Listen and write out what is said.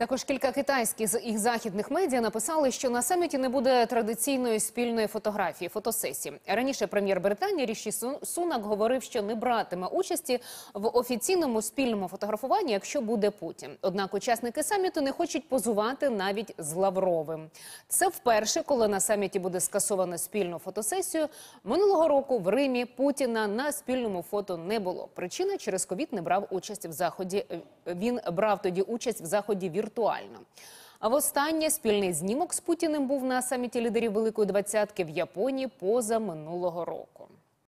Також кілька китайських з і західних медіа написали, що на саміті не буде традиційної спільної фотографії фотосесії. Раніше прем'єр Британії Ріші Сунак говорив, що не братиме участі в офіційному спільному фотографуванні, якщо буде Путін. Однак учасники саміту не хочуть позувати навіть з Лавровим. Це вперше, коли на саміті буде скасовано спільну фотосесію. Минулого року в Римі Путіна на спільному фото не було. Причина через ковід не брав участь в заході. Він брав тоді участь в заході вір віртуально. А востаннє спільний знімок з Путіним був на саміті лідерів Великої Двадцятки в Японії поза минулого року.